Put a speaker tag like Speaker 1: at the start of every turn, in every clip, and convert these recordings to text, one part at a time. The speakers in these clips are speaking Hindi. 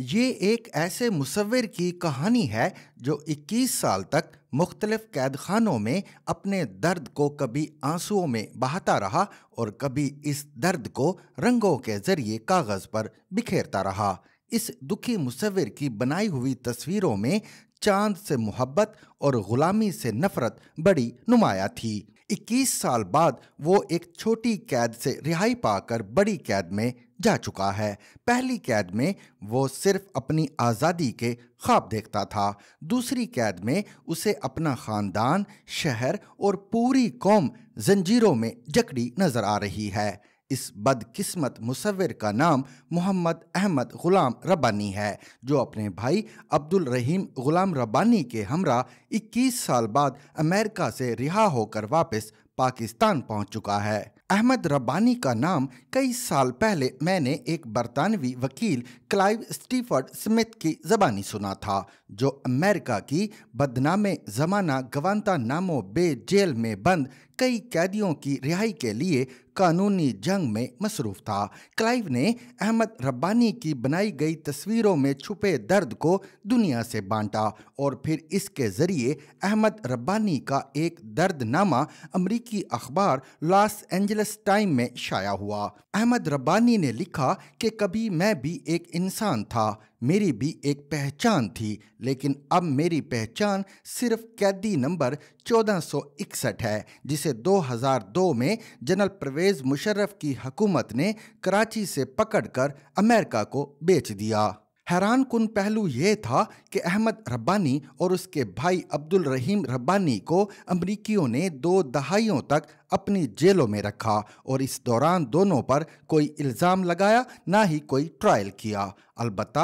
Speaker 1: ये एक ऐसे मुसविर की कहानी है जो 21 साल तक मुख्तलिफ कैद खानों में अपने दर्द को कभी आंसुओं में बहाता रहा और कभी इस दर्द को रंगों के जरिए कागज़ पर बिखेरता रहा इस दुखी मुसविर की बनाई हुई तस्वीरों में चांद से मोहब्बत और ग़ुलामी से नफ़रत बड़ी नुमाया थी 21 साल बाद वो एक छोटी कैद से रिहाई पाकर बड़ी कैद में जा चुका है पहली कैद में वो सिर्फ अपनी आज़ादी के ख्वाब देखता था दूसरी कैद में उसे अपना ख़ानदान शहर और पूरी कौम जंजीरों में जकड़ी नज़र आ रही है इस बदकिस्मत मुसविर का नाम मोहम्मद अहमद ग़ुलाम रब्बानी है जो अपने भाई अब्दुल रहीम ग़ुलाम रब्बानी के हमरा 21 साल बाद अमेरिका से रिहा होकर वापस पाकिस्तान पहुंच चुका है अहमद रब्बानी का नाम कई साल पहले मैंने एक बरतानवी वकील क्लाइव स्टीफर्ड स्मिथ की जबानी सुना था जो अमेरिका की बदनाम जमाना गवानता नामो बे जेल में बंद कई कैदियों की रिहाई के लिए कानूनी जंग में मसरूफ था क्लाइव ने अहमद रब्बानी की बनाई गई तस्वीरों में छुपे दर्द को दुनिया से बांटा और फिर इसके ज़रिए अहमद रब्बानी का एक दर्दनामा अमरीकी अखबार लॉस एंजल्स टाइम में शाया हुआ अहमद रब्बानी ने लिखा कि कभी मैं भी एक इंसान था मेरी भी एक पहचान थी लेकिन अब मेरी पहचान सिर्फ कैदी नंबर 1461 है जिसे 2002 में जनरल परवेज़ मुशर्रफ की हकूमत ने कराची से पकड़कर अमेरिका को बेच दिया हैरान कन पहलू ये था कि अहमद रब्बानी और उसके भाई अब्दुल रहीम रब्बानी को अमरीकियों ने दो दहाइयों तक अपनी जेलों में रखा और इस दौरान दोनों पर कोई इल्ज़ाम लगाया ना ही कोई ट्रायल किया अलबत्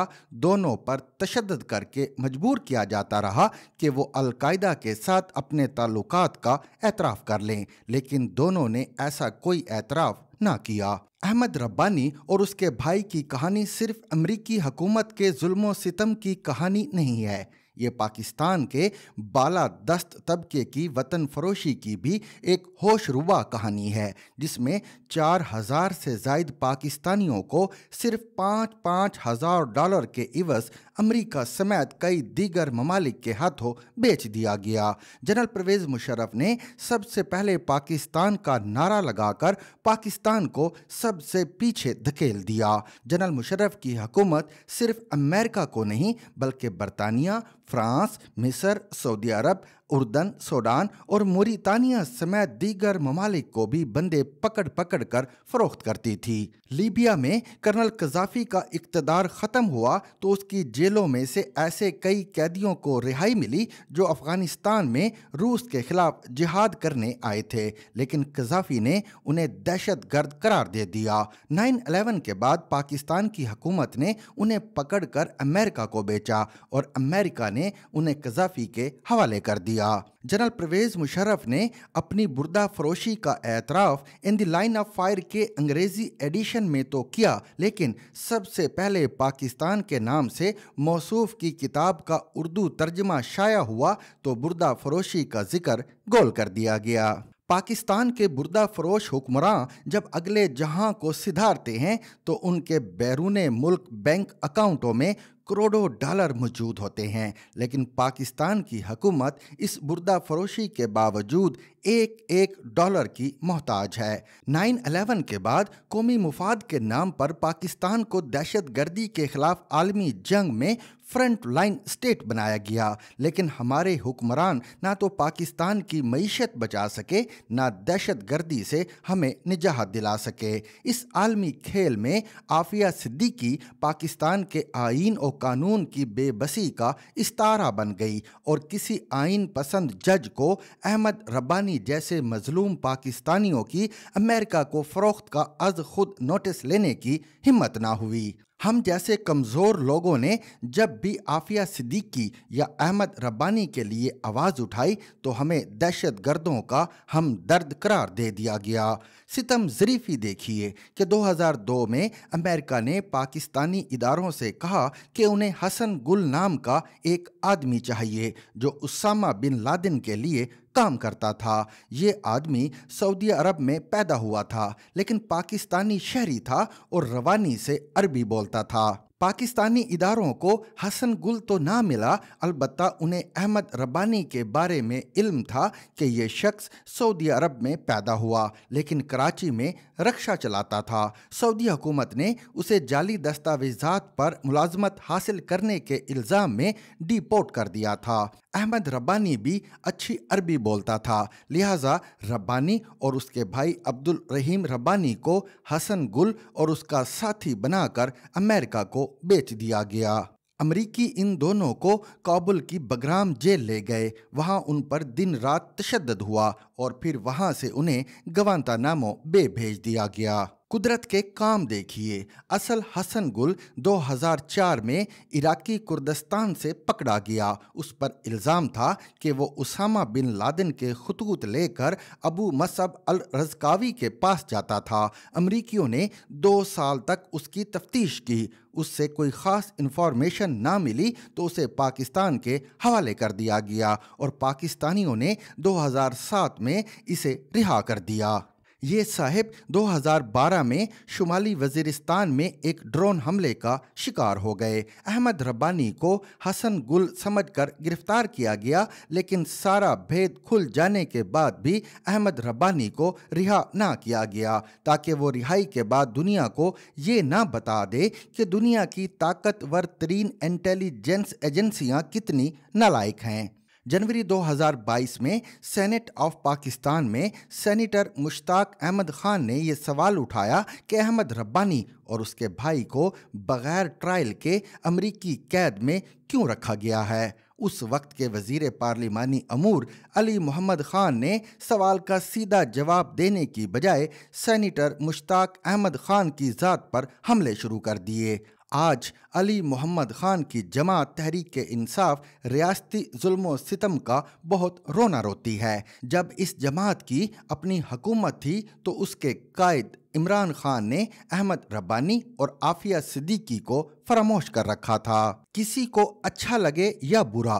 Speaker 1: दोनों पर तशद करके मजबूर किया जाता रहा कि वो अलकायदा के साथ अपने ताल्लुक का एतराफ़ कर लें लेकिन दोनों ने ऐसा कोई एतराफ़ ना किया अहमद रब्बानी और उसके भाई की कहानी सिर्फ अमरीकी हकूमत के जुल्म सितम की कहानी नहीं है ये पाकिस्तान के बाला दस्त तबके की वतन फरोशी की भी एक होशरुबा कहानी है जिसमें चार हज़ार से जायद पाकिस्तानियों को सिर्फ पाँच पाँच हज़ार डॉलर के इवज अमरीका समेत कई दीगर ममालिक के हाथों बेच दिया गया जनरल परवेज़ मुशरफ ने सबसे पहले पाकिस्तान का नारा लगाकर पाकिस्तान को सबसे पीछे धकेल दिया जनरल मुशरफ की हुकूमत सिर्फ अमेरिका को नहीं बल्कि बरतानिया फ्रांस मिस्र सऊदी अरब उर्दन सोडान और मोरितानिया समेत दीगर ममालिक को भी बंदे पकड़ पकड़ कर फरोख्त करती थी लीबिया में कर्नल कजाफी का इकतदार ख़त्म हुआ तो उसकी जेलों में से ऐसे कई कैदियों को रिहाई मिली जो अफ़गानिस्तान में रूस के खिलाफ जिहाद करने आए थे लेकिन कजाफी ने उन्हें दहशत गर्द करार दे दिया नाइन अलेवन के बाद पाकिस्तान की हकूमत ने उन्हें पकड़ कर अमेरिका को बेचा और अमेरिका ने उन्हें कजाफी के हवाले कर दिया किया जनरल परवेज मुशर्रफ ने अपनी बुरदा फरोशी का एतराफ़ In the Line of Fire के अंग्रेज़ी एडिशन में तो किया लेकिन सबसे पहले पाकिस्तान के नाम से मौसू की किताब का उर्दू तर्जमा शाया हुआ तो बुरदा फरोशी का जिक्र गोल कर दिया गया पाकिस्तान के बुरदा फरोश हुक्मरान जब अगले जहां को सिधारते हैं तो उनके बैरून मुल्क बैंक अकाउंटों में करोड़ों डॉलर मौजूद होते हैं लेकिन पाकिस्तान की हकूमत इस बुरदा फरोशी के बावजूद एक एक डॉलर की मोहताज है नाइन अलेवन के बाद कौमी मुफाद के नाम पर पाकिस्तान को दहशत गर्दी के खिलाफ आलमी जंग में फ्रंट लाइन स्टेट बनाया गया लेकिन हमारे हुक्मरान ना तो पाकिस्तान की मीशत बचा सके ना दहशत गर्दी से हमें निजात दिला सके इस आलमी खेल में आफिया सिद्दीकी पाकिस्तान के आइन और कानून की बेबसी का इस्तारा बन गई और किसी आइन पसंद जज को अहमद रब्बानी जैसे मजलूम पाकिस्तानियों की अमेरिका को फ़रोख्त का अज खुद नोटिस लेने की हिम्मत ना हुई हम जैसे कमज़ोर लोगों ने जब भी आफिया सिद्दीकी या अहमद रब्बानी के लिए आवाज़ उठाई तो हमें दहशत गर्दों का हम दर्द करार दे दिया गया सितम ज़रीफ़ी देखिए कि 2002 में अमेरिका ने पाकिस्तानी इदारों से कहा कि उन्हें हसन गुल नाम का एक आदमी चाहिए जो उसामा बिन लादिन के लिए काम करता था ये आदमी सऊदी अरब में पैदा हुआ था लेकिन पाकिस्तानी शहरी था और रवानी से अरबी बोलता था पाकिस्तानी इदारों को हसन गुल तो ना मिला अलबत् उन्हें अहमद रब्बानी के बारे में इल्म था कि ये शख्स सऊदी अरब में पैदा हुआ लेकिन कराची में रक्षा चलाता था सऊदी हुकूमत ने उसे जाली दस्तावेजात पर मुलाजमत हासिल करने के इल्ज़ाम में डिपोर्ट कर दिया था अहमद रब्बानी भी अच्छी अरबी बोलता था लिहाजा रब्बानी और उसके भाई अब्दुल रहीम रब्बानी को हसन गुल और उसका साथी बनाकर अमेरिका को बेच दिया गया अमरीकी इन दोनों को काबुल की बगराम जेल ले गए वहाँ उन पर दिन रात तशद हुआ और फिर वहाँ से उन्हें गवानता नामो बे भेज दिया गया कुदरत के काम देखिए असल हसन गुल 2004 में इराकी कुर्दस्तान से पकड़ा गया उस पर इल्ज़ाम था कि वो उसामा बिन लादिन के खतूत लेकर अबू मसब अल रजकावी के पास जाता था अमरीकियों ने दो साल तक उसकी तफ्तीश की उससे कोई ख़ास इन्फॉर्मेशन ना मिली तो उसे पाकिस्तान के हवाले कर दिया गया और पाकिस्तानियों ने 2007 में इसे रिहा कर दिया ये साहिब 2012 में शुमाली वजीरिस्तान में एक ड्रोन हमले का शिकार हो गए अहमद रब्बानी को हसन गुल समझकर गिरफ्तार किया गया लेकिन सारा भेद खुल जाने के बाद भी अहमद रब्बानी को रिहा ना किया गया ताकि वो रिहाई के बाद दुनिया को ये ना बता दे कि दुनिया की ताकतवर तरीन इंटेलिजेंस एजेंसियाँ कितनी नालायक हैं जनवरी 2022 में सेनेट ऑफ पाकिस्तान में सेनेटर मुश्ताक अहमद खान ने ये सवाल उठाया कि अहमद रब्बानी और उसके भाई को बगैर ट्रायल के अमरीकी कैद में क्यों रखा गया है उस वक्त के वजीर पार्लिमानी अमूर अली मोहम्मद खान ने सवाल का सीधा जवाब देने की बजाय सैनिटर मुश्ताक अहमद खान की ज़ात पर हमले शुरू कर दिए आज अली मोहम्मद ख़ान की जमात तहरीक इंसाफ रियासती जुल्म सितम का बहुत रोना रोती है जब इस जमात की अपनी हकूमत थी तो उसके कायद इमरान खान ने अहमद रब्बानी और आफिया सिद्दीकी को फरामोश कर रखा था किसी को अच्छा लगे या बुरा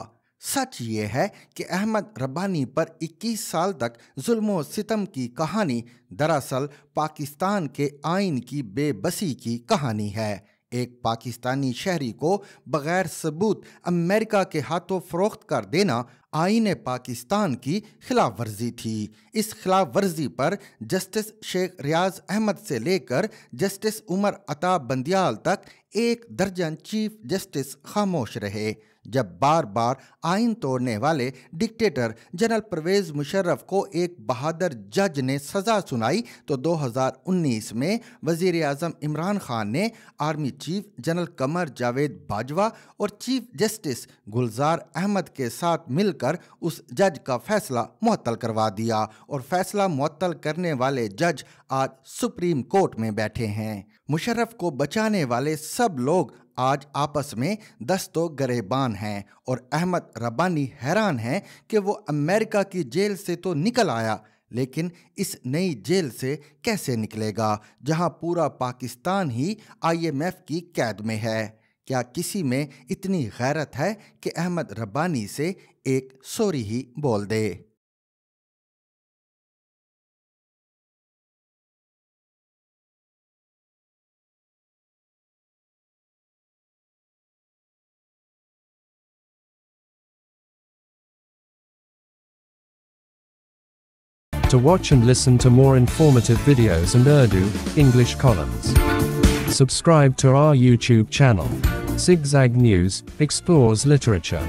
Speaker 1: सच ये है कि अहमद रब्बानी पर 21 साल तक जुल्म सितम की कहानी दरअसल पाकिस्तान के आइन की बेबसी की कहानी है एक पाकिस्तानी शहरी को बगैर सबूत अमेरिका के हाथों फरोख्त कर देना आईन पाकिस्तान की खिलाफ वर्जी थी इस खिलाफ वर्जी पर जस्टिस शेख रियाज अहमद से लेकर जस्टिस उमर अता बंदियाल तक एक दर्जन चीफ जस्टिस खामोश रहे जब बार बार आइन तोड़ने वाले डिक्टेटर जनरल परवेज मुशर्रफ को एक बहादुर जज ने सज़ा सुनाई तो 2019 में वज़ी अजम इमरान ख़ान ने army chief general Qamar Javed Bajwa और चीफ जस्टिस गुलजार अहमद के साथ मिलकर उस जज का फैसला मुअत्तल करवा दिया और फैसला मुअत्तल करने वाले जज आज सुप्रीम कोर्ट में बैठे हैं मुशर्रफ को बचाने वाले सब लोग आज आपस में दस्तों गरेबान हैं और अहमद रब्बानी हैरान हैं कि वो अमेरिका की जेल से तो निकल आया लेकिन इस नई जेल से कैसे निकलेगा जहां पूरा पाकिस्तान ही आईएमएफ की कैद में है क्या किसी में इतनी गैरत है कि अहमद रब्बानी से एक सॉरी ही बोल दे to watch and listen to more informative videos and Urdu, English columns. Subscribe to our YouTube channel. Zigzag News explores literature.